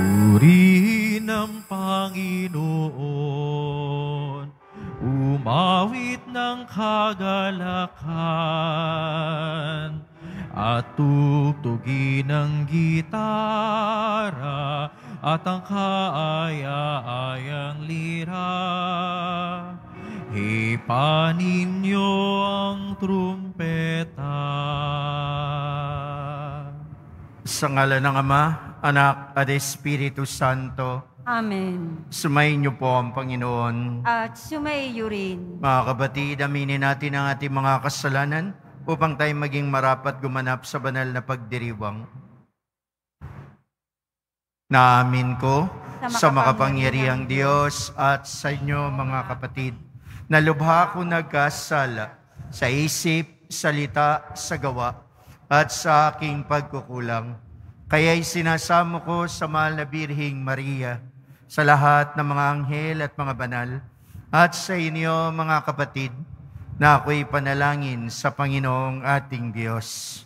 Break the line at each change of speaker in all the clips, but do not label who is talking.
Puri ng Panginoon, umawit ng kagalakan, at tugtugin ng gitara at ang kaaya-ayang lira. Hipanin niyo ang trumpeta.
Sa ngala ng Ama, Anak, at Espiritu Santo.
Amen.
Sumayin niyo po ang Panginoon.
At sumaiyo rin. Mga
kapatid, aminin natin ang ating mga kasalanan upang tayo maging marapat gumanap sa banal na pagdiriwang. Naamin ko sa, sa makapangyarihang Diyos at sa inyo mga kapatid, na lubha ko nagkasala sa isip, salita, sa gawa, at sa aking pagkukulang Kaya'y sinasamo ko sa mahal na Birhing Maria, sa lahat ng mga anghel at mga banal, at sa inyo mga kapatid, na ako'y panalangin sa Panginoong ating Diyos.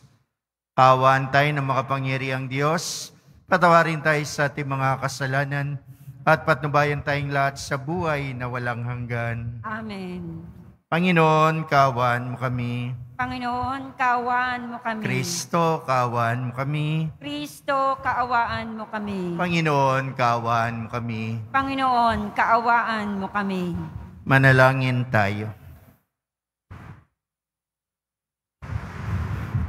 Kawaan tayo ng makapangyariang Diyos, patawarin tayo sa ating mga kasalanan, at patnubayan tayong lahat sa buhay na walang hanggan.
Amen.
Panginoon, kawan mo kami.
Panginoon, kawan mo kami.
Kristo, kawan mo kami.
Kristo, Kristo, kaawaan mo kami.
Panginoon, kaawaan mo kami.
Panginoon, kaawaan mo kami.
Manalangin tayo.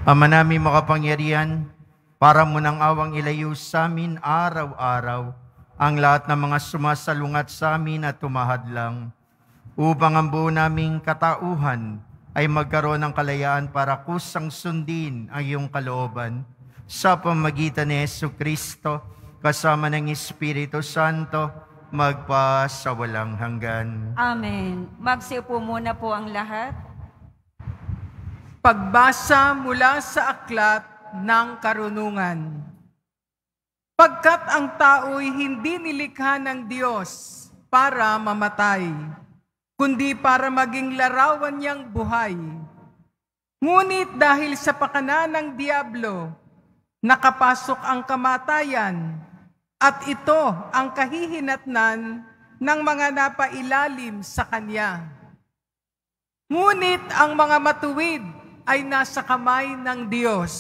Ama namin makapangyarihan, para mo nang awang ilayo sa amin araw-araw ang lahat ng mga sumasalungat sa amin at tumahadlang, upang ang buo naming katauhan ay magkaroon ng kalayaan para kusang sundin ang iyong kalooban sa pamagitan ni Yesu Kristo, kasama ng Espiritu Santo, magpa sa walang hanggan.
Amen. Magsiupo muna po ang lahat.
Pagbasa mula sa aklat ng karunungan. Pagkat ang tao'y hindi nilikha ng Diyos para mamatay, kundi para maging larawan niyang buhay. Ngunit dahil sa pakana ng Diablo, nakapasok ang kamatayan at ito ang kahihinatnan ng mga napailalim sa Kanya. Ngunit ang mga matuwid ay nasa kamay ng Diyos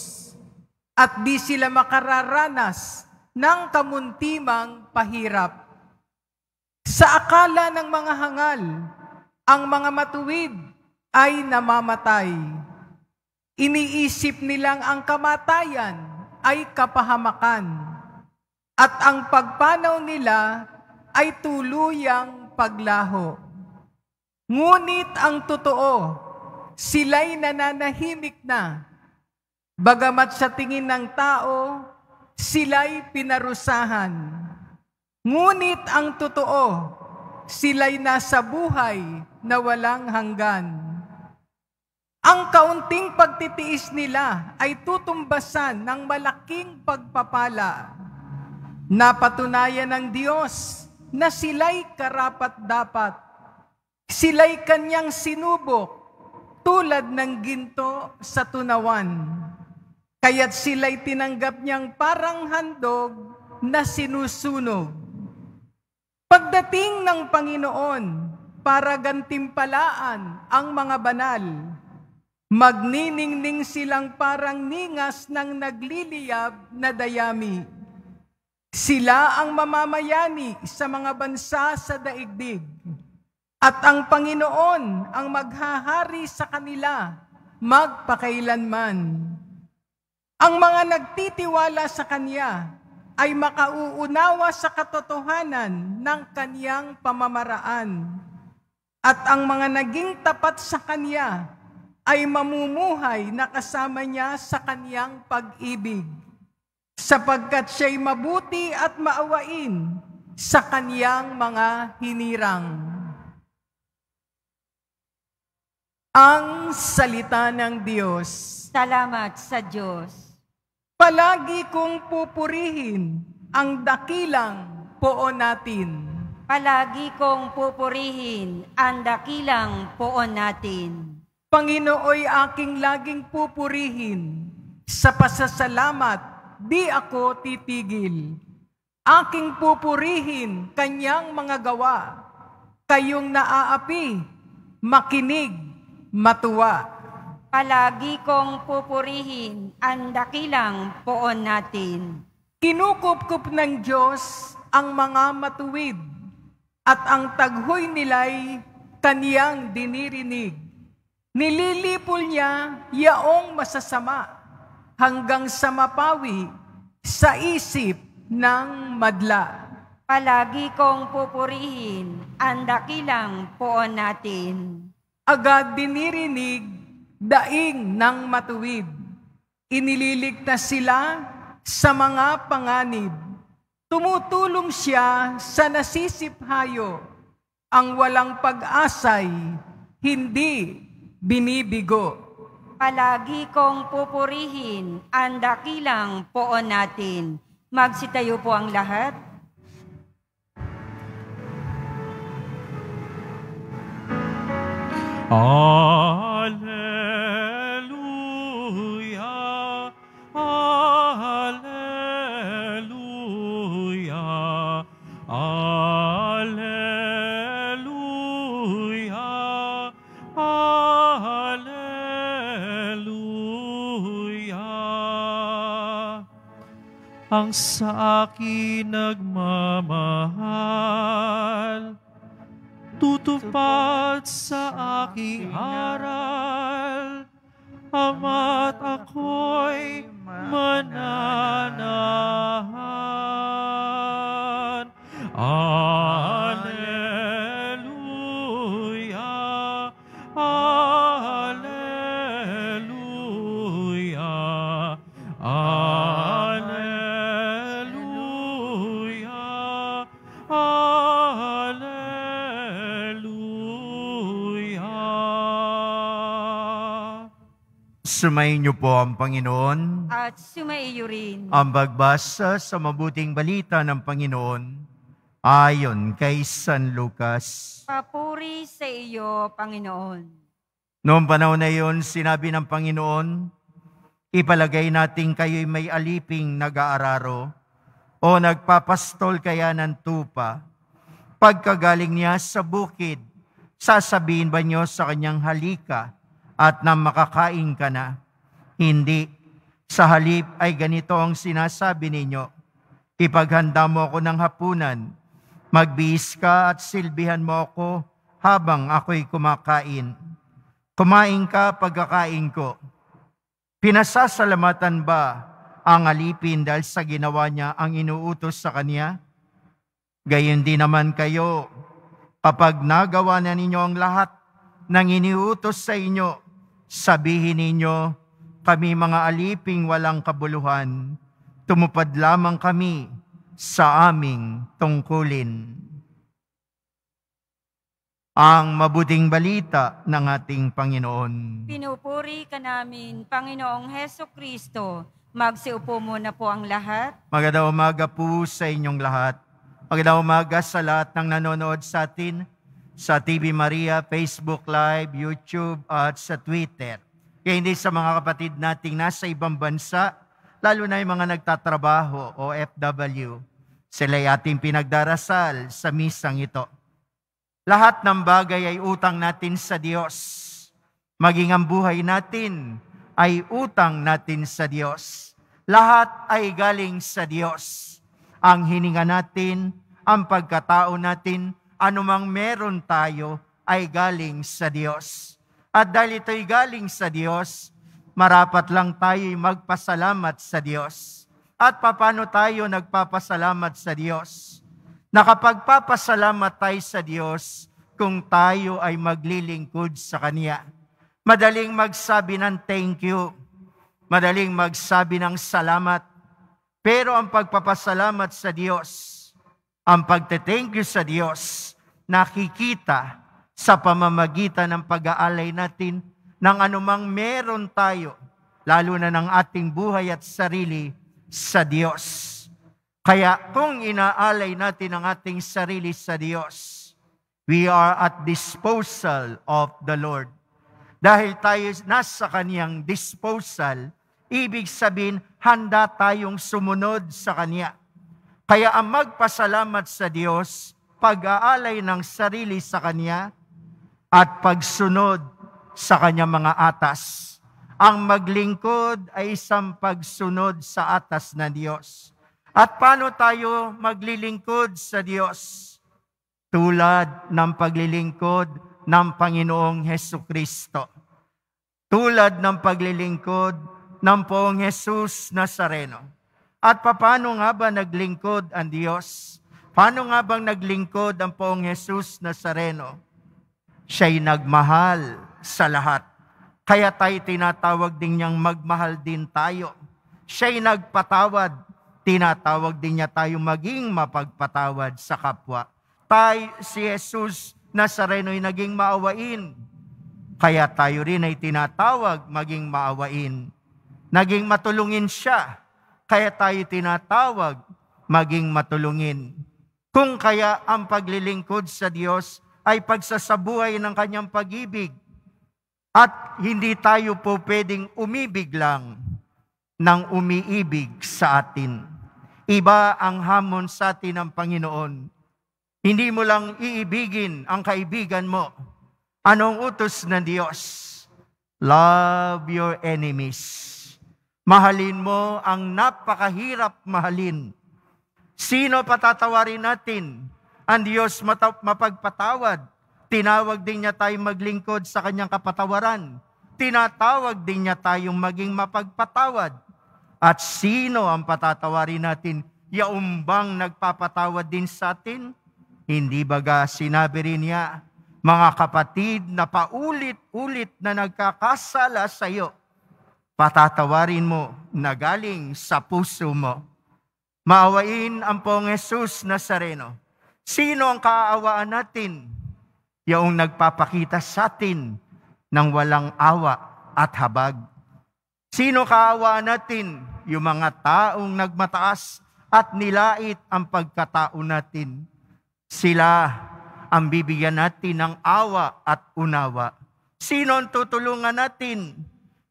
at di sila makararanas ng kamuntimang pahirap. Sa akala ng mga hangal, ang mga matuwid ay namamatay. Iniisip nilang ang kamatayan ay kapahamakan at ang pagpanaw nila ay tuluyang paglaho. Ngunit ang totoo, sila'y nananahimik na. Bagamat sa tingin ng tao, sila'y pinarusahan. Ngunit ang totoo, sila'y nasa buhay na walang hanggan. Ang kaunting pagtitiis nila ay tutumbasan ng malaking pagpapala. Napatunayan ng Diyos na sila'y karapat-dapat. Sila'y kanyang sinubok tulad ng ginto sa tunawan. Kaya't sila'y tinanggap niyang parang handog na sinusunog. Pagdating ng Panginoon para gantimpalaan ang mga banal, Magniningning silang parang ningas ng nagliliyab na dayami. Sila ang mamamayani sa mga bansa sa daigdig. At ang Panginoon ang maghahari sa kanila magpakailanman. Ang mga nagtitiwala sa Kanya ay makauunawa sa katotohanan ng Kanyang pamamaraan. At ang mga naging tapat sa Kanya ay mamumuhay na kasama niya sa kaniyang pag-ibig, sapagkat siya'y mabuti at maawain sa kaniyang mga hinirang. Ang salita ng Diyos. Salamat sa Diyos. Palagi kong pupurihin ang dakilang poon natin. Palagi kong pupurihin ang dakilang poon natin. Panginooy aking laging pupurihin. Sa pasasalamat, di ako titigil. Aking pupurihin kanyang mga gawa. Kayong naaapi, makinig, matuwa. Palagi kong pupurihin ang dakilang poon natin. Kinukupkup ng Diyos ang mga matuwid at ang taghoy nilay kaniyang dinirinig Nililipol niya yaong masasama hanggang sa mapawi sa isip ng madla. Palagi kong pupurihin ang dakilang poon natin. Agad dinirinig daing ng matuwid. Inililigtas sila sa mga panganib. Tumutulong siya sa nasisiphayo ang walang pag-asay, hindi binibigo. Palagi kong pupurihin ang dakilang
poon natin. Magsitayo po ang lahat.
Ah. ang sa akin nagmamahal, tutupad sa aking aral, Ama't ako'y mananahal.
Sumayin niyo po ang Panginoon.
At sumaiyo
rin. Ang
pagbasa sa mabuting balita ng Panginoon ayon kay San Lucas.
Papuri sa iyo, Panginoon.
Noong panahon na iyon, sinabi ng Panginoon, Ipalagay natin kayo'y may aliping nag-aararo o nagpapastol kaya ng tupa. Pagkagaling niya sa bukid, sasabihin ba niyo sa kanyang halika, at na makakain ka na. Hindi. Sa halip ay ganito ang sinasabi ninyo. Ipaghanda mo ako ng hapunan. Magbiis ka at silbihan mo ako habang ako'y kumakain. Kumain ka pagkakain ko. Pinasasalamatan ba ang alipin dahil sa ginawa niya ang inuutos sa kanya? Gayon din naman kayo kapag nagawa na ninyo ang lahat ng iniutos sa inyo Sabihin ninyo, kami mga aliping walang kabuluhan, tumupad lamang kami sa aming tungkulin. Ang mabuting balita ng ating Panginoon.
Pinupuri ka namin, Panginoong Heso Kristo. Magsiupo muna po ang lahat.
Magandang umaga po sa inyong lahat. Magandang umaga sa lahat ng nanonood sa atin sa TV Maria, Facebook Live, YouTube at sa Twitter. Kaya hindi sa mga kapatid nating nasa ibang bansa, lalo na yung mga nagtatrabaho o FW, sila ating pinagdarasal sa misang ito. Lahat ng bagay ay utang natin sa Diyos. Maging ang buhay natin ay utang natin sa Diyos. Lahat ay galing sa Diyos. Ang hininga natin, ang pagkatao natin, anumang meron tayo ay galing sa Diyos. At dahil ito'y galing sa Diyos, marapat lang tayo'y magpasalamat sa Diyos. At paano tayo nagpapasalamat sa Diyos? Nakapagpapasalamat tayo sa Diyos kung tayo ay maglilingkod sa Kanya. Madaling magsabi ng thank you. Madaling magsabi ng salamat. Pero ang pagpapasalamat sa Diyos, ang pagte-thank you sa Diyos nakikita sa pamamagitan ng pag-aalay natin ng anumang meron tayo, lalo na ng ating buhay at sarili sa Diyos. Kaya kung inaalay natin ang ating sarili sa Diyos, we are at disposal of the Lord. Dahil tayo nasa Kanyang disposal, ibig sabihin, handa tayong sumunod sa Kanya. Kaya ang magpasalamat sa Diyos, pag-aalay ng sarili sa Kanya, at pagsunod sa Kanya mga atas. Ang maglingkod ay isang pagsunod sa atas na Diyos. At paano tayo maglilingkod sa Diyos? Tulad ng paglilingkod ng Panginoong Heso Kristo. Tulad ng paglilingkod ng Poong Jesus Nazareno. At paano nga ba naglingkod ang Diyos? Paano nga bang naglingkod ang poong Jesus Nazareno? Siya'y nagmahal sa lahat. Kaya tayo tinatawag din niyang magmahal din tayo. Siya'y nagpatawad. Tinatawag din niya tayo maging mapagpatawad sa kapwa. Tay, si Jesus Nazareno'y naging maawain. Kaya tayo rin ay tinatawag maging maawain. Naging matulungin siya kaya tayo tinatawag maging matulungin. Kung kaya ang paglilingkod sa Diyos ay pagsasabuhay ng kanyang pag-ibig at hindi tayo po pwedeng umibig lang ng umiibig sa atin. Iba ang hamon sa atin ng Panginoon. Hindi mo lang iibigin ang kaibigan mo. Anong utos ng Diyos? Love your enemies Mahalin mo ang napakahirap mahalin. Sino patatawarin natin? Ang Diyos mata- mapagpatawad. Tinawag din niya tayong maglingkod sa kanyang kapatawaran. Tinatawag din niya tayong maging mapagpatawad. At sino ang patatawarin natin? Yaumbang nagpapatawad din sa atin? Hindi baga sinabi rin niya, mga kapatid na paulit-ulit na nagkakasala sa iyo patatawarin mo na galing sa puso mo. Maawain ang pong Jesus Nazareno. Sino ang kaawaan natin? Yaong nagpapakita sa atin ng walang awa at habag. Sino kaawaan natin? Yung mga taong nagmataas at nilait ang pagkatao natin. Sila ang bibigyan natin ng awa at unawa. Sino ang tutulungan natin?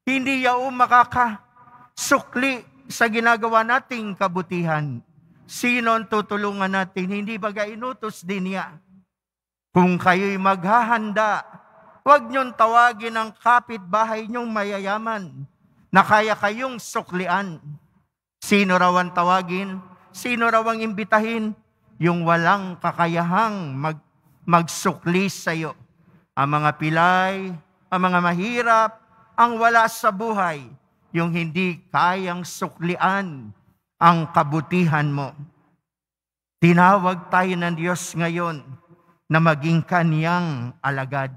Hindi yao makakasukli sa ginagawa nating kabutihan. Sino ang tutulungan natin? Hindi baga inutos din niya? Kung kayo'y maghahanda, huwag niyong tawagin ang kapitbahay niyong mayayaman na kaya kayong suklian. Sino raw ang tawagin? Sino raw ang imbitahin? Yung walang kakayahang mag, magsukli sa iyo. Ang mga pilay, ang mga mahirap, ang wala sa buhay, yung hindi kayang suklian ang kabutihan mo. Tinawag tayo ng Diyos ngayon na maging kaniyang alagad.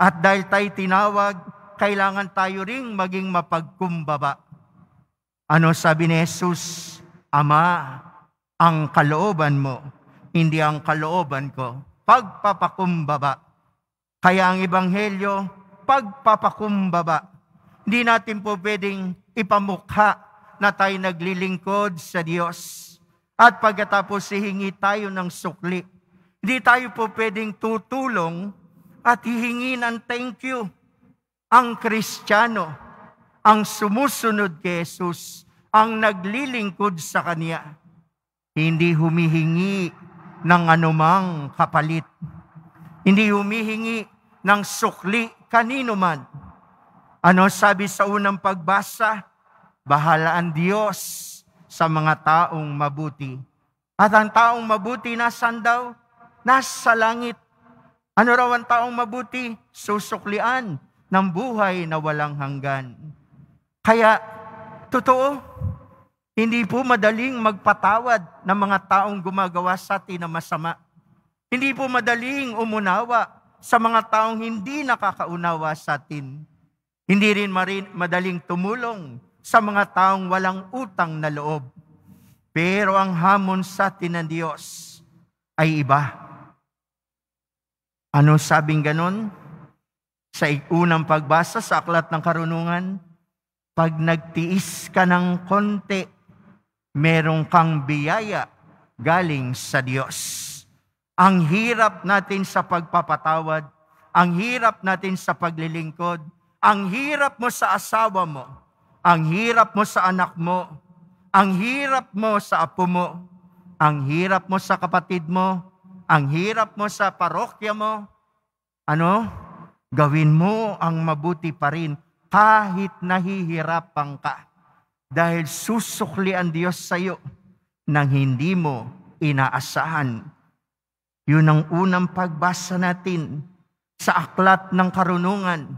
At dahil tayo tinawag, kailangan tayo ring maging mapagkumbaba. Ano sabi ni Jesus? Ama, ang kalooban mo, hindi ang kalooban ko. Pagpapakumbaba. Kaya ang Ebanghelyo, pagpapakumbaba. Hindi natin po pwedeng ipamukha na tayo naglilingkod sa Diyos. At pagkatapos hihingi tayo ng sukli. Hindi tayo po pwedeng tutulong at hihingi ng thank you. Ang Kristiyano, ang sumusunod kay Jesus, ang naglilingkod sa Kanya, hindi humihingi ng anumang kapalit. Hindi humihingi ng sukli kanino man. Ano sabi sa unang pagbasa? Bahalaan Diyos sa mga taong mabuti. At ang taong mabuti nasan daw? Nasa langit. Ano raw ang taong mabuti? Susuklian ng buhay na walang hanggan. Kaya, totoo, hindi po madaling magpatawad ng mga taong gumagawa sa atin na masama. Hindi po madaling umunawa sa mga taong hindi nakakaunawa sa atin. Hindi rin marin, madaling tumulong sa mga taong walang utang na loob. Pero ang hamon sa atin ng Diyos ay iba. Ano sabing ganon? Sa unang pagbasa sa Aklat ng Karunungan, pag nagtiis ka ng konti, merong kang biyaya galing sa Diyos. Ang hirap natin sa pagpapatawad, ang hirap natin sa paglilingkod, ang hirap mo sa asawa mo, ang hirap mo sa anak mo, ang hirap mo sa apo mo, ang hirap mo sa kapatid mo, ang hirap mo sa parokya mo, ano? Gawin mo ang mabuti pa rin kahit nahihirapan ka dahil susukli ang Diyos sa iyo nang hindi mo inaasahan yun ang unang pagbasa natin sa aklat ng karunungan.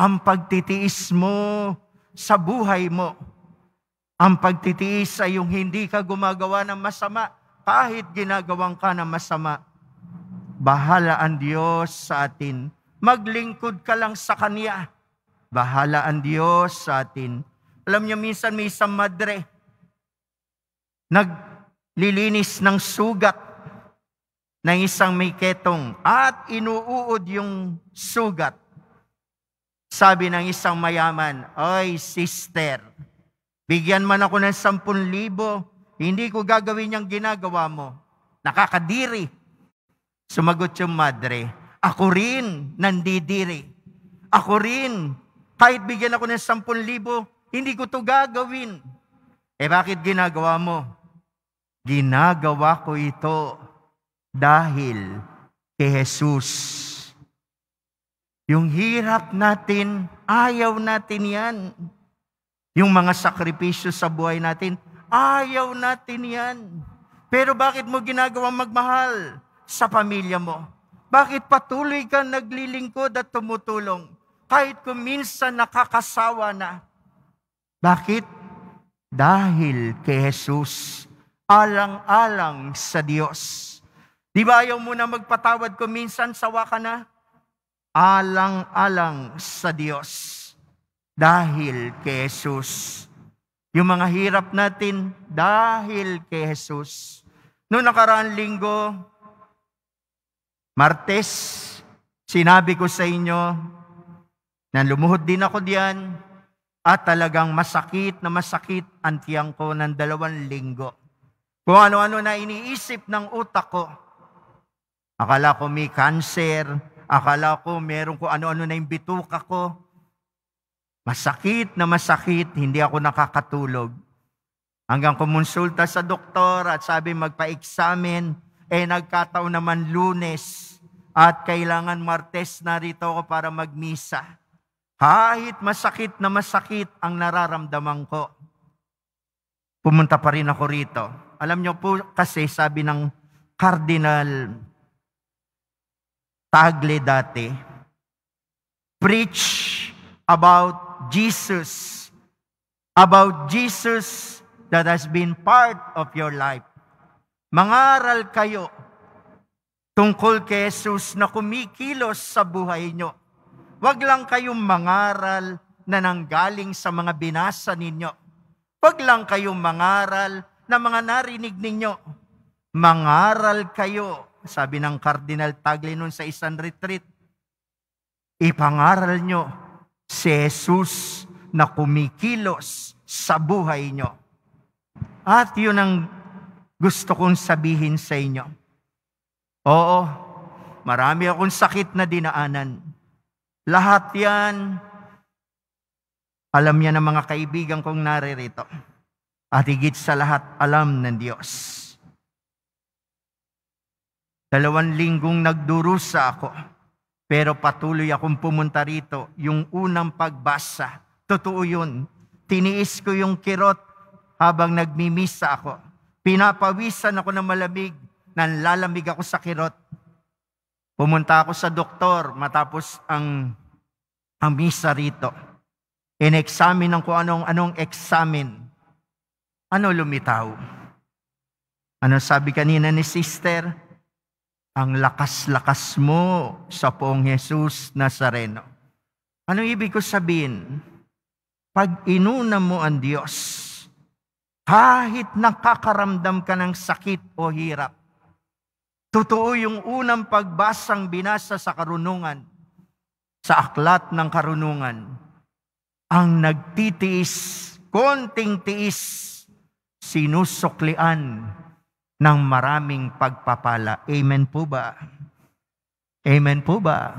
Ang pagtitiis mo sa buhay mo. Ang pagtitiis ay yung hindi ka gumagawa ng masama kahit ginagawang ka ng masama. Bahala ang Diyos sa atin. Maglingkod ka lang sa Kanya. Bahala ang Diyos sa atin. Alam niyo, minsan may isang madre, naglilinis ng sugat ng isang may ketong at inuud yung sugat. Sabi ng isang mayaman, Oy, sister, bigyan man ako ng sampun libo, hindi ko gagawin yung ginagawa mo. Nakakadiri. Sumagot yung madre, ako rin nandidiri. Ako rin, kahit bigyan ako ng sampun libo, hindi ko to gagawin. Eh bakit ginagawa mo? Ginagawa ko ito dahil kay Jesus. Yung hirap natin, ayaw natin yan. Yung mga sakripisyo sa buhay natin, ayaw natin yan. Pero bakit mo ginagawang magmahal sa pamilya mo? Bakit patuloy kang naglilingkod at tumutulong kahit kung minsan nakakasawa na? Bakit? Dahil kay Jesus, alang-alang sa Diyos. Di ba ayaw mo na magpatawad ko minsan, sawa ka na? Alang-alang sa Diyos. Dahil kay Jesus. Yung mga hirap natin, dahil kay Jesus. Noong nakaraan linggo, Martes, sinabi ko sa inyo na lumuhod din ako diyan at talagang masakit na masakit ang tiyang ko ng dalawang linggo. Kung ano-ano na iniisip ng utak ko, Akala ko may cancer. Akala ko meron ko ano-ano na yung bituka ko. Masakit na masakit, hindi ako nakakatulog. Hanggang kumonsulta sa doktor at sabi magpa-examine, eh nagkataon naman lunes at kailangan martes narito ako para magmisa. Kahit masakit na masakit ang nararamdaman ko, pumunta pa rin ako rito. Alam niyo po kasi sabi ng Cardinal Tagle dati, preach about Jesus, about Jesus that has been part of your life. Mangaral kayo tungkol kay Jesus na kumikilos sa buhay nyo. Huwag lang kayong mangaral na nanggaling sa mga binasa ninyo. Huwag lang kayong mangaral na mga narinig ninyo. Mangaral kayo sabi ng Cardinal Tagle noon sa isang retreat, ipangaral nyo si Jesus na kumikilos sa buhay nyo. At yun ang gusto kong sabihin sa inyo. Oo, marami akong sakit na dinaanan. Lahat yan, alam niya ng mga kaibigan kong naririto. At higit sa lahat, alam ng Diyos. Dalawang linggong nagdurusa ako, pero patuloy akong pumunta rito. Yung unang pagbasa, totoo yun. Tiniis ko yung kirot habang nagmimisa ako. Pinapawisan ako ng malamig, nanlalamig ako sa kirot. Pumunta ako sa doktor matapos ang, ang misa rito. In-examine ko anong, anong examine. Ano lumitaw? Ano sabi kanina ni sister? ang lakas-lakas mo sa poong Jesus Nazareno. Ano ibig ko sabihin? Pag inuna mo ang Diyos, kahit nakakaramdam ka ng sakit o hirap, totoo yung unang pagbasang binasa sa karunungan, sa aklat ng karunungan, ang nagtitiis, konting tiis, sinusuklian ng maraming pagpapala. Amen po ba? Amen po ba?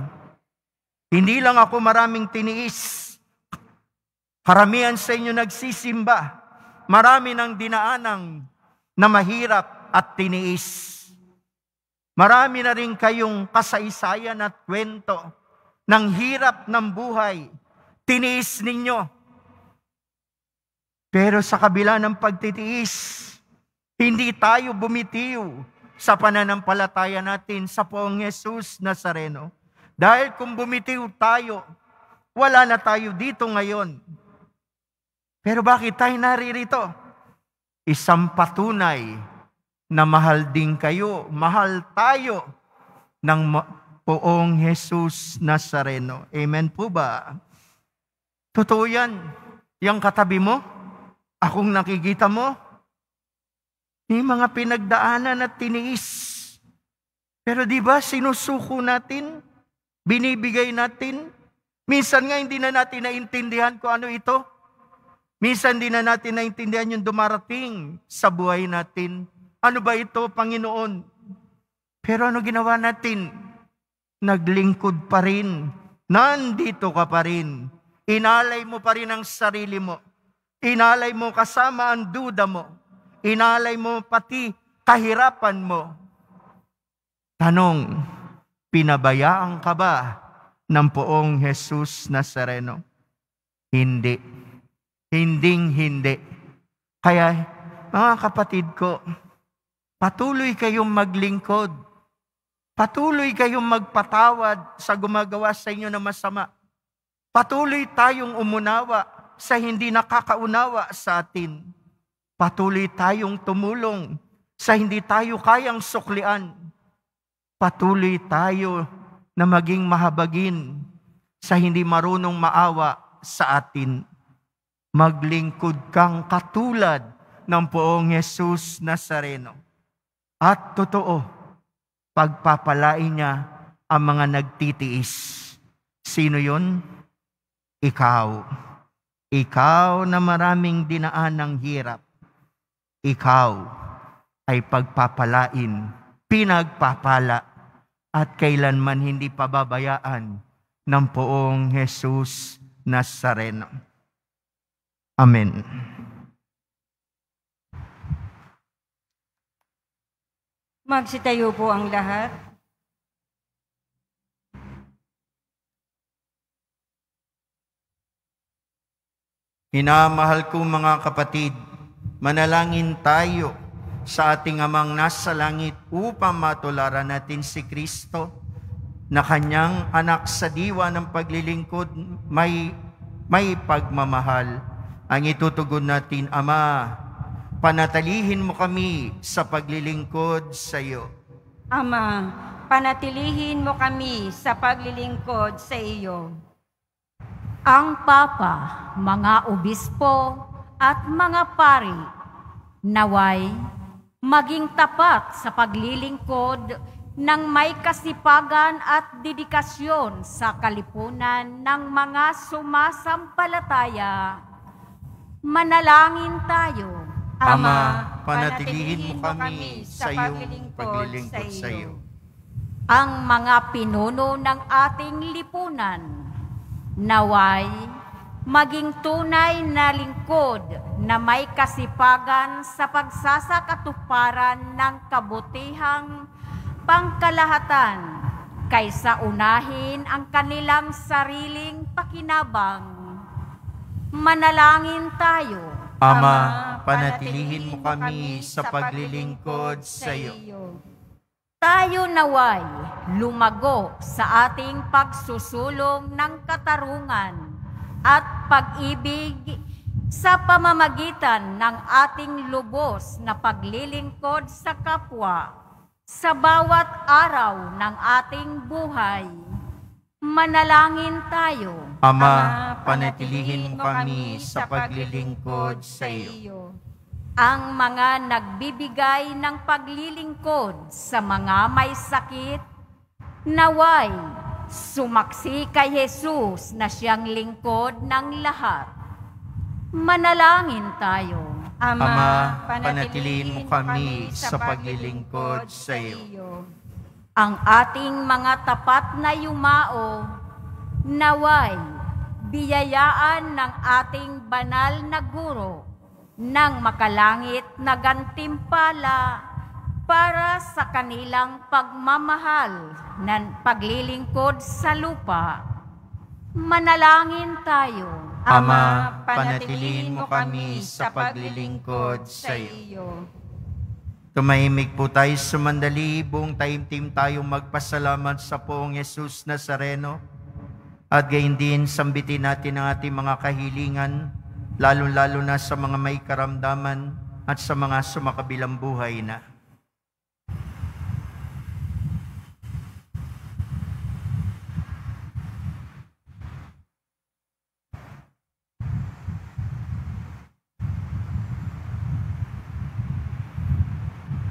Hindi lang ako maraming tiniis. Karamihan sa inyo nagsisimba. Marami ng dinaanang na mahirap at tiniis. Marami na rin kayong kasaysayan at kwento ng hirap ng buhay. Tiniis ninyo. Pero sa kabila ng pagtitiis, hindi tayo bumitiw sa pananampalataya natin sa poong Yesus Nazareno. Dahil kung bumitiw tayo, wala na tayo dito ngayon. Pero bakit tayo naririto? Isang patunay na mahal din kayo, mahal tayo ng poong Jesus Nazareno. Amen po ba? Totoo yan. Yung katabi mo, akong nakikita mo, yung mga pinagdaanan at tiniis. Pero di ba sinusuko natin? Binibigay natin? Minsan nga hindi na natin naintindihan kung ano ito. Minsan hindi na natin naintindihan yung dumarating sa buhay natin. Ano ba ito, Panginoon? Pero ano ginawa natin? Naglingkod pa rin. Nandito ka pa rin. Inalay mo pa rin ang sarili mo. Inalay mo kasama ang duda mo inalay mo pati kahirapan mo. Tanong, pinabayaan ka ba ng poong Jesus Nazareno? Hindi. Hinding hindi. Kaya, mga kapatid ko, patuloy kayong maglingkod. Patuloy kayong magpatawad sa gumagawa sa inyo ng masama. Patuloy tayong umunawa sa hindi nakakaunawa sa atin Patuloy tayong tumulong sa hindi tayo kayang suklian. Patuloy tayo na maging mahabagin sa hindi marunong maawa sa atin. Maglingkod kang katulad ng poong Yesus Nazareno. At totoo, pagpapalain niya ang mga nagtitiis. Sino yun? Ikaw. Ikaw na maraming dinaan ng hirap ikaw ay pagpapalain, pinagpapala, at kailanman hindi pababayaan ng poong Jesus Nazareno. Amen.
Magsitayo po ang lahat.
Hinamahal ko mga kapatid, Manalangin tayo sa ating amang nasa langit upang matularan natin si Kristo na kanyang anak sa diwa ng paglilingkod may may pagmamahal. Ang itutugon natin, Ama, panatalihin mo kami sa paglilingkod sa iyo.
Ama,
panatilihin mo kami sa paglilingkod sa iyo. Ang Papa, mga obispo, at mga pari naway maging tapat sa paglilingkod ng may kasipagan at dedikasyon sa kalipunan ng mga sumasampalataya. Manalangin tayo.
Ama, panatilihin mo kami sa iyong paglilingkod sa iyo.
Ang mga pinuno ng ating lipunan, naway maging tunay na lingkod na may kasipagan sa pagsasakatuparan ng kabutihang pangkalahatan kaysa unahin ang kanilang sariling pakinabang. Manalangin tayo. Ama, panatilihin
mo kami sa paglilingkod sa iyo.
Tayo naway lumago sa ating pagsusulong ng katarungan at pag-ibig sa pamamagitan ng ating lubos na paglilingkod sa kapwa sa bawat araw ng ating buhay. Manalangin tayo. Ama,
panatilihin mo kami sa paglilingkod sa iyo.
Ang mga nagbibigay ng paglilingkod sa mga may sakit, naway Sumaksi kay Jesus na siyang lingkod ng lahat. Manalangin tayo. Ama, Ama panatiliin
mo kami sa paglilingkod sa
iyo. Ang ating mga tapat na yumao, naway, biyayaan ng ating banal na guro ng makalangit na gantimpala para sa kanilang pagmamahal ng paglilingkod sa lupa. Manalangin tayo. Ama, panatiliin mo kami sa
paglilingkod sa
iyo.
Tumahimik po tayo sa mandali, buong taimtim tayong magpasalamat sa poong Yesus Nazareno at gayon din sambitin natin ang ating mga kahilingan, lalo-lalo na sa mga may karamdaman at sa mga sumakabilang buhay na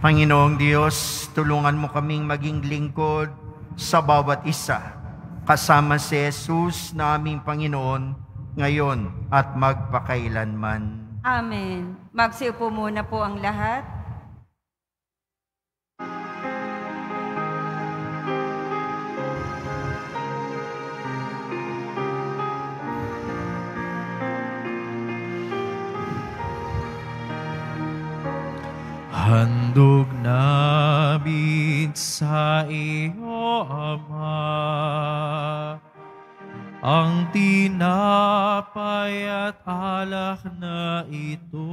Panginoong Diyos, tulungan mo kaming maging lingkod sa bawat isa, kasama si Jesus na aming Panginoon ngayon at magpakailanman.
Amen. Magsiupo muna po ang lahat.
Handog namin sa iyo, Ama, ang tinapay at alak na ito.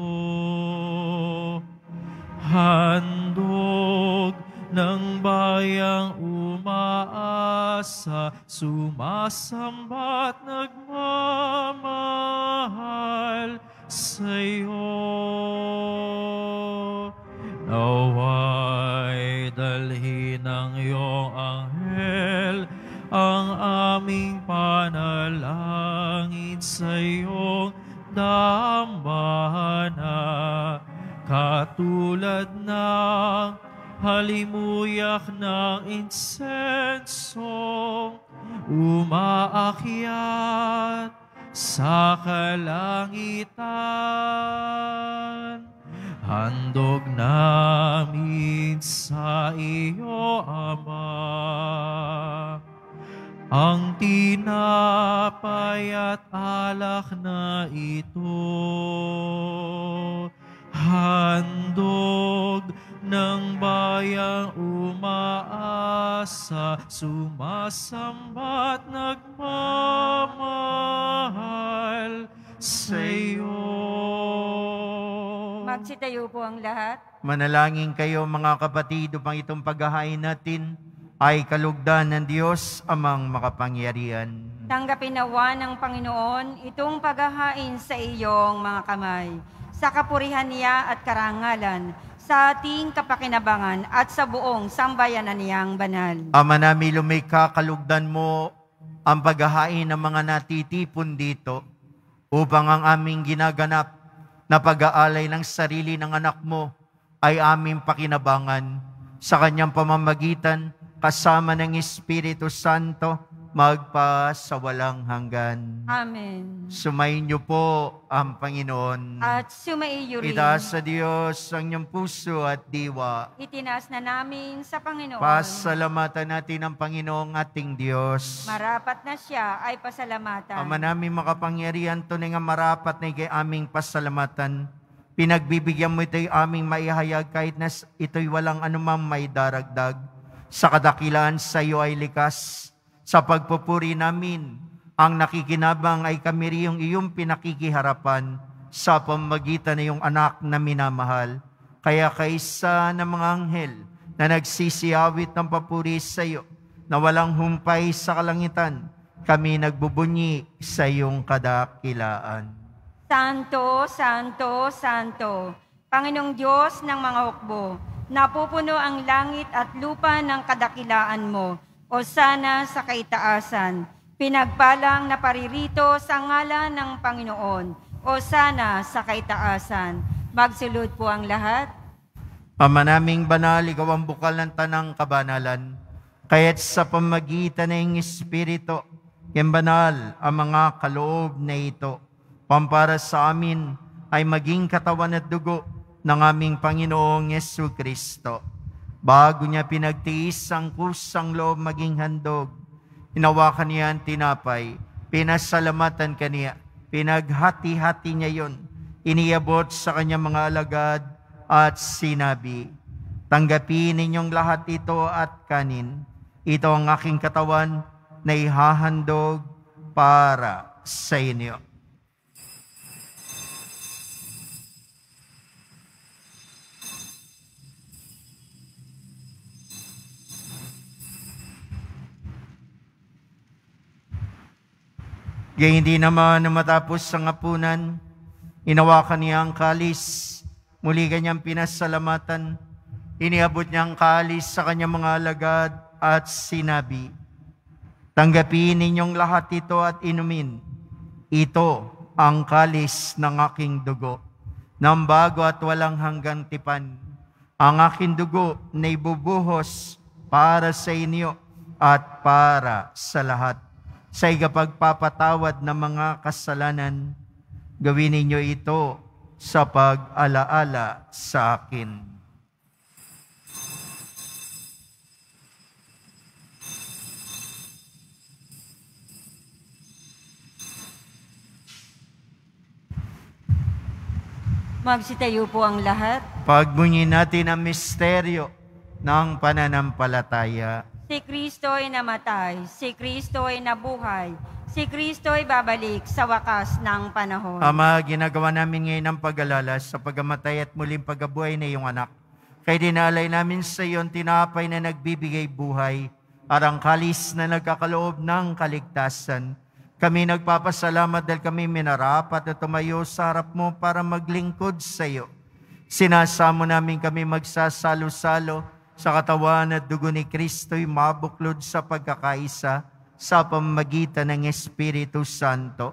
Handog ng bayang umaasa, sumasambat nagmamahal sa iyo. Naway dalhin ng iyong anghel ang aming panalangin sa iyong dambana katulad ng halimuyak ng insenso umaakyat sa kalangitan. Handog namin sa iyo, Ama, ang tinapay at alak na ito. Handog ng bayang umaasa, sumasambat nagmamahal sa iyo. Magsitayo po
ang lahat.
Manalangin kayo mga kapatid upang itong paghahain natin ay kalugdan ng Diyos amang makapangyarihan.
Tanggapin nawa ng Panginoon itong paghahain sa iyong mga kamay, sa kapurihan niya at karangalan, sa ating kapakinabangan at sa buong sambayanan niyang banal.
Ama namin lumikha, kalugdan mo ang paghahain ng mga natitipon dito upang ang aming ginaganap na pag-aalay ng sarili ng anak mo ay aming pakinabangan sa kanyang pamamagitan kasama ng Espiritu Santo magpa sa walang hanggan.
Amen.
Sumayin po ang Panginoon.
At sumaiyo rin. Itaas
sa Diyos ang inyong puso at diwa.
Itinaas na namin sa Panginoon.
Pasalamatan natin ang Panginoong ating Diyos.
Marapat na siya ay pasalamatan. Ama
namin makapangyarihan to nga marapat na ikay aming pasalamatan. Pinagbibigyan mo ito'y aming maihayag kahit na ito'y walang anumang may daragdag. Sa kadakilaan sa iyo ay likas sa pagpupuri namin, ang nakikinabang ay kami riyong iyong pinakikiharapan sa pamagitan ng iyong anak na minamahal. Kaya kaisa ng mga anghel na nagsisiyawit ng papuri sa iyo, na walang humpay sa kalangitan, kami nagbubunyi sa iyong kadakilaan.
Santo, Santo, Santo, Panginoong Diyos ng mga hukbo, napupuno ang langit at lupa ng kadakilaan mo o sana sa kaitaasan. Pinagpalang naparirito sa ngalan ng Panginoon. o sana sa kaitaasan. Magsulod po ang lahat.
Ama naming banal, ikaw ang bukal ng tanang kabanalan. Kaya't sa pamagitan ng Espiritu, yung banal ang mga kaloob na ito, pampara sa amin ay maging katawan at dugo ng aming Panginoong Yesu Kristo Bago niya pinagtiis ang kusang loob maging handog, hinawakan niya ang tinapay, pinasalamatan kaniya, pinaghati-hati niya yon, iniabot sa kanya mga alagad at sinabi, Tanggapin ninyong lahat ito at kanin. Ito ang aking katawan na ihahandog para sa inyo. Gayun hindi naman na matapos ang apunan, inawakan niya ang kalis, muli kanyang pinasalamatan, iniabot niya ang kalis sa kanyang mga alagad at sinabi, Tanggapin ninyong lahat ito at inumin. Ito ang kalis ng aking dugo, ng bago at walang hanggang tipan. Ang aking dugo na ibubuhos para sa inyo at para sa lahat sa igapagpapatawad ng mga kasalanan, gawin ninyo ito sa pag-alaala sa akin.
Magsitayo po ang lahat.
Pagbunyi natin ang misteryo ng pananampalataya.
Si Kristo ay namatay, si Kristo ay nabuhay, si Kristo ay babalik sa wakas ng panahon.
Ama, ginagawa namin ngayon ang pag-alala sa pagamatay at muling pagabuhay na iyong anak. Kaya dinalay namin sa iyo tinapay na nagbibigay buhay, arang kalis na nagkakaloob ng kaligtasan. Kami nagpapasalamat dahil kami minarapat at tumayo sa harap mo para maglingkod sa iyo. Sinasamo namin kami magsasalo-salo sa katawan at dugo ni Kristo'y mabuklod sa pagkakaisa sa pamagitan ng Espiritu Santo.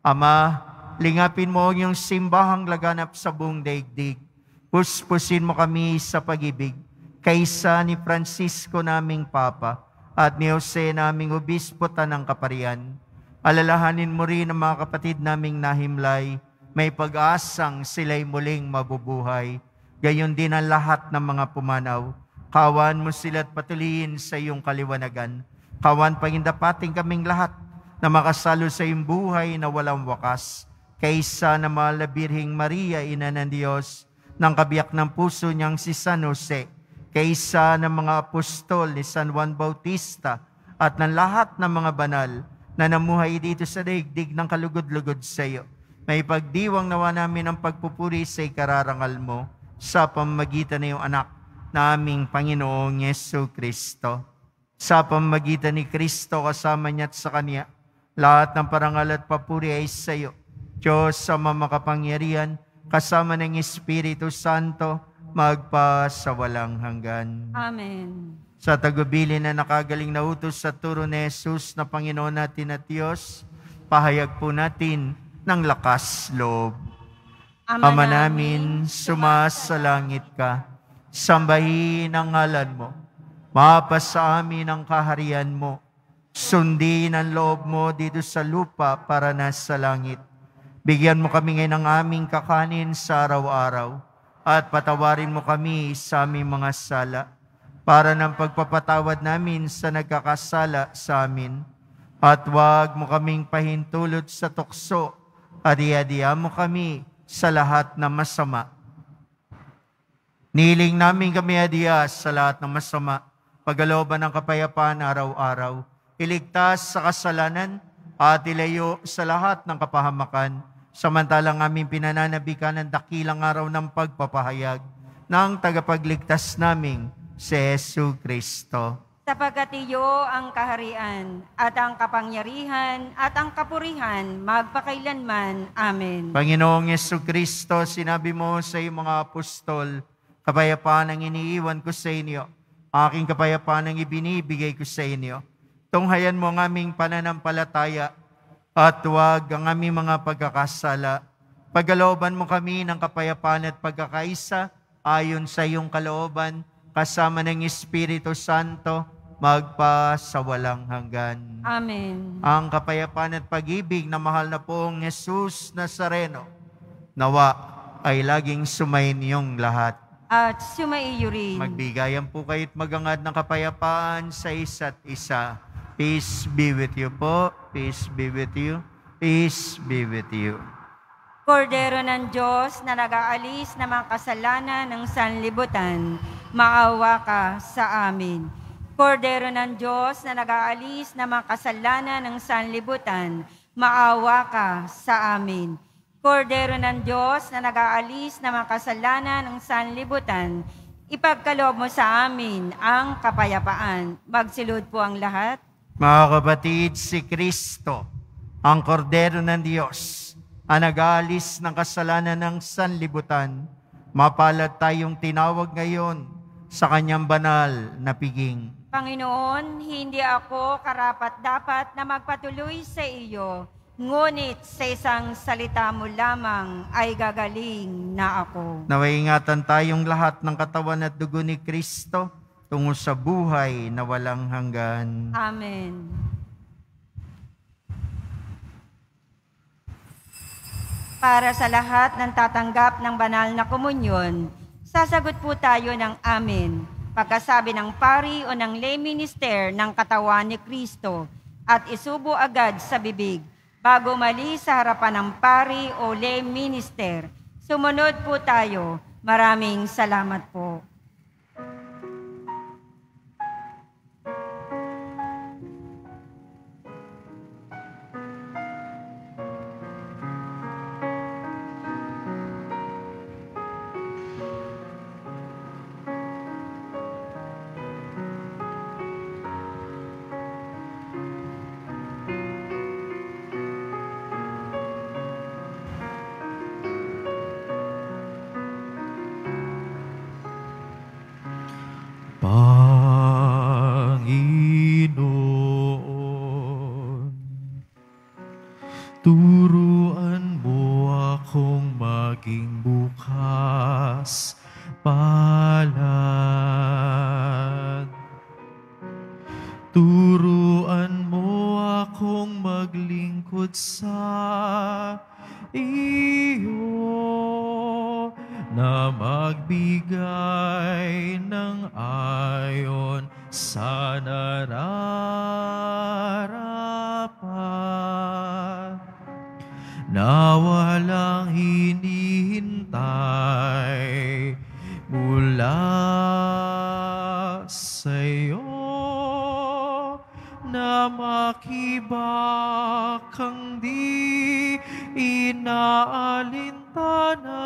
Ama, lingapin mo ang iyong simbahang laganap sa buong daigdig. Puspusin mo kami sa pag-ibig kaysa ni Francisco naming Papa at ni Jose naming Obispo ng Kaparian. Alalahanin mo rin ang mga kapatid naming nahimlay, may pag-asang sila'y muling mabubuhay. Gayon din ang lahat ng mga pumanaw Kawan mo sila at patuloyin sa iyong kaliwanagan. Kawan, pagindapating kaming lahat na makasalo sa iyong buhay na walang wakas. Kaysa na malabirhing Maria, Ina ng Diyos, ng kabiyak ng puso niyang si San Jose, kaysa ng mga apostol ni San Juan Bautista at ng lahat ng mga banal na namuhay dito sa daigdig ng kalugod-lugod sa iyo. May pagdiwang nawa namin ang pagpupuri sa ikararangal mo sa pamagitan ng iyong anak naming Panginoong Yeso Kristo. Sa pamagitan ni Kristo kasama niya at sa Kanya, lahat ng parangal at papuri ay sa iyo. Diyos sa mamakapangyarihan, kasama ng Espiritu Santo, magpa sa walang hanggan.
Amen.
Sa tagubilin na nakagaling na utos sa turo ni Jesus na Panginoon natin at Diyos, pahayag po natin ng lakas loob. Ama, Ama namin, sumasalangit ka Sambahin ang ngalan mo. Mapas ang kaharian mo. Sundin ang loob mo dito sa lupa para nasa langit. Bigyan mo kami ngayon ng aming kakanin sa araw-araw at patawarin mo kami sa aming mga sala para ng pagpapatawad namin sa nagkakasala sa amin. At huwag mo kaming pahintulot sa tukso at iadya mo kami sa lahat na masama Niling namin kami adiyas sa lahat ng masama, pagaloban ng kapayapaan araw-araw, iligtas sa kasalanan at ilayo sa lahat ng kapahamakan, samantalang aming pinananabikan ang dakilang araw ng pagpapahayag ng tagapagligtas naming si Yesu Kristo.
Sapagat iyo ang kaharian at ang kapangyarihan at ang kapurihan magpakailanman. Amen.
Panginoong Yesu Kristo, sinabi mo sa iyong mga apostol, Kapayapaan ang iniiwan ko sa inyo. Aking kapayapaan ang ibinibigay ko sa inyo. Tunghayan mo ang aming pananampalataya at huwag ang aming mga pagkakasala. Pagkalooban mo kami ng kapayapaan at pagkakaisa ayon sa iyong kalooban kasama ng Espiritu Santo magpa sa walang hanggan.
Amen.
Ang kapayapaan at pag-ibig na mahal na poong Jesus Nazareno, nawa ay laging sumayin iyong lahat at sumaiyo rin. Magbigayan po kayo magangad ng kapayapaan sa isa't isa. Peace be with you po. Peace be with you. Peace be with you.
Kordero ng Diyos na nag-aalis ng mga kasalanan ng sanlibutan, maawa ka sa amin. Kordero ng Diyos na nag-aalis ng mga kasalanan ng sanlibutan, maawa ka sa amin. Kordero ng Diyos na nag-aalis ng mga kasalanan ng sanlibutan, ipagkaloob mo sa amin ang kapayapaan. Magsilod po ang lahat.
Mga kapatid, si Kristo, ang kordero ng Diyos, ang nag-aalis ng kasalanan ng sanlibutan, mapalad tayong tinawag ngayon sa kanyang banal na piging.
Panginoon, hindi ako karapat-dapat na magpatuloy sa iyo Ngunit sa isang salita mo lamang ay gagaling na ako.
Nawaingatan tayong lahat ng katawan at dugo ni Kristo tungo sa buhay na walang hanggan.
Amen. Para sa lahat ng tatanggap ng banal na komunyon, sasagot po tayo ng Amen, pagkasabi ng pari o ng lay minister ng katawan ni Kristo, at isubo agad sa bibig Bago mali sa harapan ng pari o lay minister, sumunod po tayo. Maraming salamat po.
alintana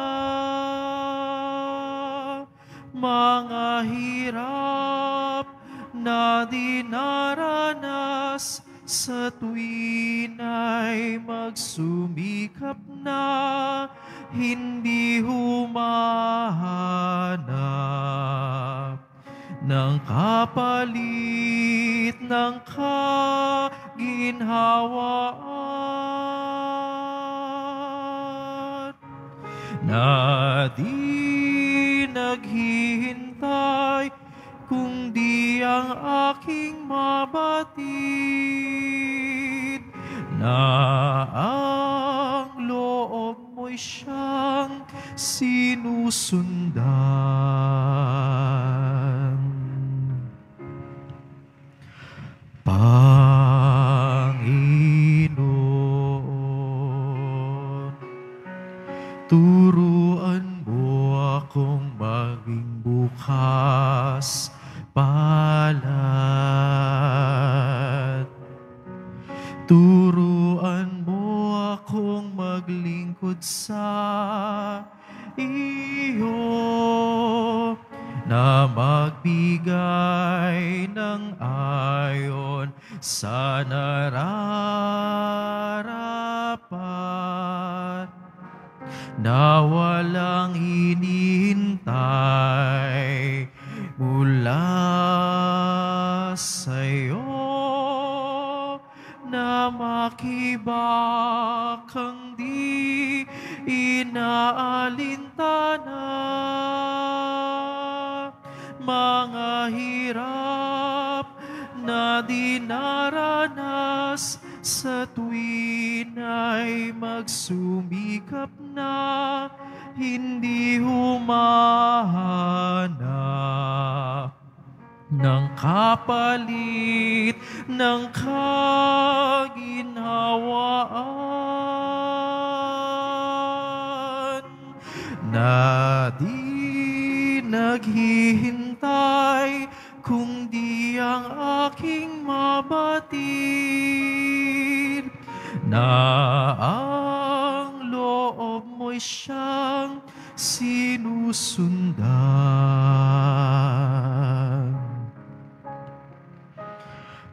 mga hirap na dinaranas sa tuwing ay magsumikap na hindi humahanap ng kapalit ng kaginhawaan na di naghihintay di ang aking mabatid na ang loob mo'y siyang sinusundan. Pa akong maging bukas palad. Turuan mo akong maglingkod sa iyo na magbigay ng ayon sa nararamdaman. na walang hinihintay mula sa'yo na makibak makibakang di inaalintana mga hirap na dinaranas sa tuwin ay magsumikap na hindi humahanap ng kapalit ng kaginhawaan na di naghihintay kung di ang aking mabatid na ang ako'y siyang sinusundan.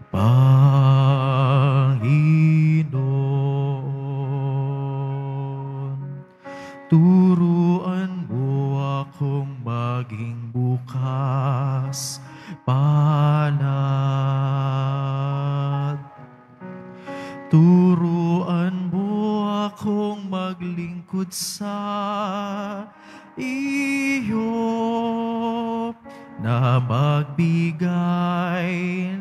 Panginoon, turuan mo akong maging bukas palad. Turuan mo akong magling paglilingkod sa iyo na magbigay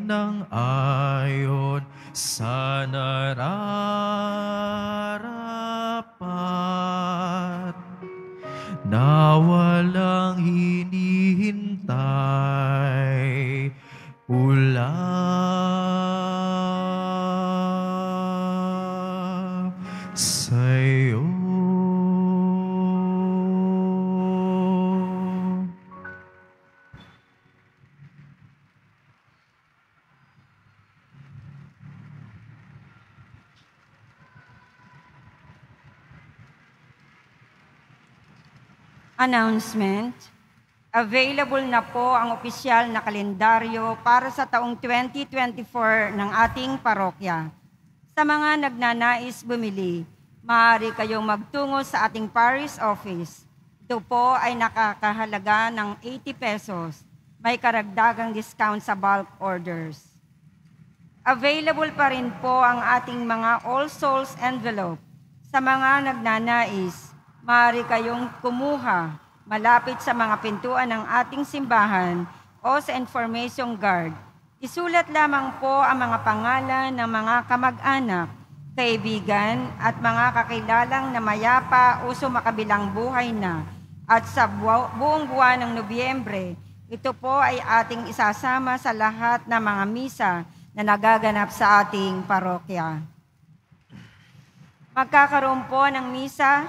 ng ayon sa nararapat na walang hinihintay ulan.
Announcement. Available na po ang opisyal na kalendaryo para sa taong 2024 ng ating parokya. Sa mga nagnanais bumili, maaari kayong magtungo sa ating parish office. Ito po ay nakakahalaga ng 80 pesos. May karagdagang discount sa bulk orders. Available pa rin po ang ating mga All Souls envelope sa mga nagnanais Maaari kayong kumuha malapit sa mga pintuan ng ating simbahan o sa information guard. Isulat lamang po ang mga pangalan ng mga kamag-anak, kaibigan at mga kakilalang na mayapa o sumakabilang buhay na. At sa bu- buong buwan ng Nobyembre, ito po ay ating isasama sa lahat ng mga misa na nagaganap sa ating parokya. Magkakaroon po ng misa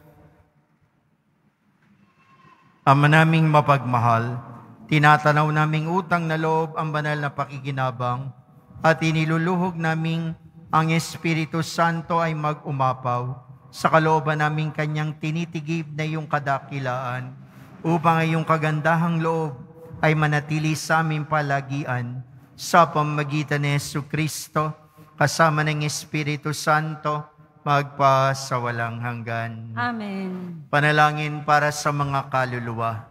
Ama naming mapagmahal, tinatanaw naming utang na loob ang banal na pakikinabang at iniluluhog naming ang Espiritu Santo ay mag-umapaw sa kalooban naming kanyang tinitigib na iyong kadakilaan upang iyong kagandahang loob ay manatili sa aming palagian sa pamagitan ni Yesu Kristo kasama ng Espiritu Santo magpa sa walang hanggan.
Amen.
Panalangin para sa mga kaluluwa.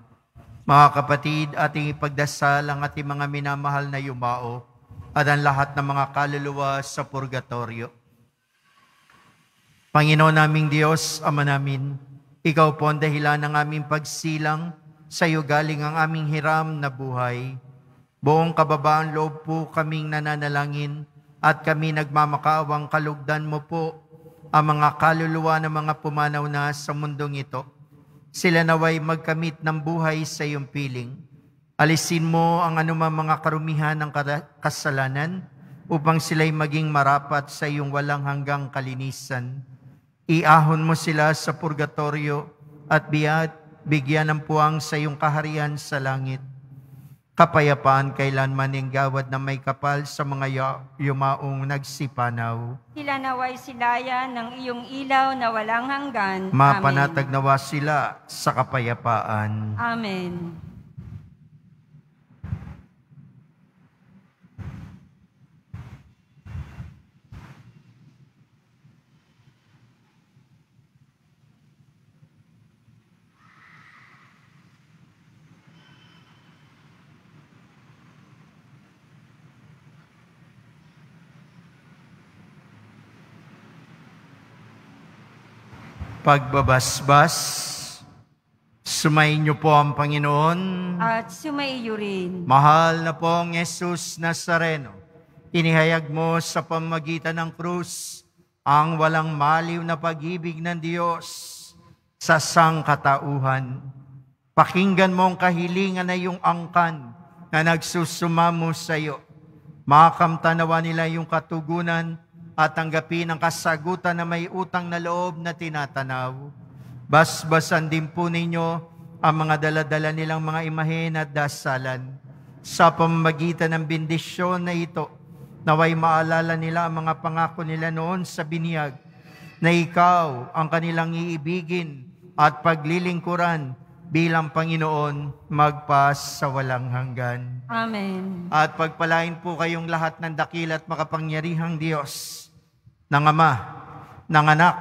Mga kapatid, ating ipagdasal ang ating mga minamahal na yumao at ang lahat ng mga kaluluwa sa purgatorio. Panginoon naming Diyos, Ama namin, Ikaw po ang dahilan ng aming pagsilang, sa iyo galing ang aming hiram na buhay. Buong kababaan loob po kaming nananalangin at kami nagmamakaawang kalugdan mo po ang mga kaluluwa ng mga pumanaw na sa mundong ito. Sila naway magkamit ng buhay sa iyong piling. Alisin mo ang anumang mga karumihan ng kasalanan upang sila'y maging marapat sa iyong walang hanggang kalinisan. Iahon mo sila sa purgatorio at biyat, bigyan ng puwang sa iyong kaharian sa langit. Kapayapaan kailanman ng gawad na may kapal sa mga yumaong nagsipanaw.
Sila naway silaya ng iyong ilaw na walang hanggan. Mapanatagnawa
Amen. sila sa kapayapaan.
Amen.
pagbabasbas. Sumayin niyo po ang Panginoon.
At sumaiyo rin.
Mahal na pong Yesus Nazareno, inihayag mo sa pamagitan ng krus ang walang maliw na pag-ibig ng Diyos sa sangkatauhan. Pakinggan mo ang kahilingan na iyong angkan na nagsusumamo sa iyo. Makamtanawa nila yung katugunan at tanggapin ang kasagutan na may utang na loob na tinatanaw. Basbasan din po ninyo ang mga daladala nilang mga imahen at dasalan sa pamamagitan ng bendisyon na ito. Naway maalala nila ang mga pangako nila noon sa biniyag na ikaw ang kanilang iibigin at paglilingkuran bilang Panginoon magpas sa walang hanggan. Amen. At pagpalain po kayong lahat ng dakil at makapangyarihang Diyos ng Ama, ng Anak,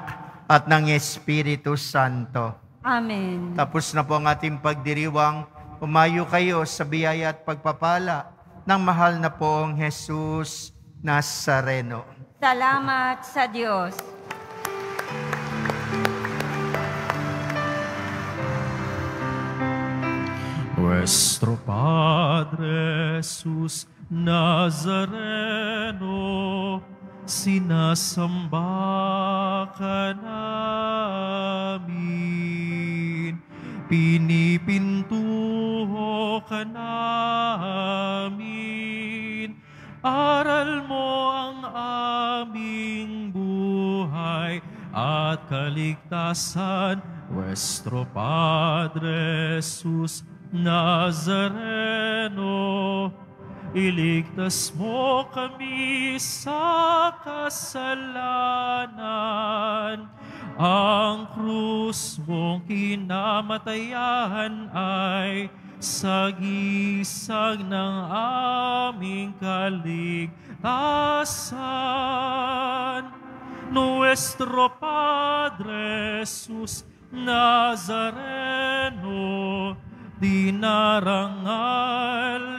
at ng Espiritu Santo.
Amen.
Tapos na po ang ating pagdiriwang. Umayo kayo sa biyaya at pagpapala ng mahal na poong Jesus Nazareno.
Salamat sa Diyos.
Nuestro Padre Jesús Nazareno, sinasamba ka namin. Pinipintuho ka namin. Aral mo ang aming buhay at kaligtasan, Nuestro Padre Jesus Nazareno. Iligtas mo kami sa kasalanan. Ang krus mong kinamatayahan ay sagisag ng aming kaligtasan. Nuestro Padre Jesus Nazareno, dinarangal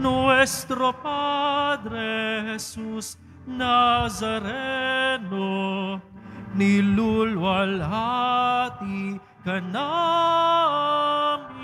nuestro Padre Jesús Nazareno, nilulwalhati ka namin.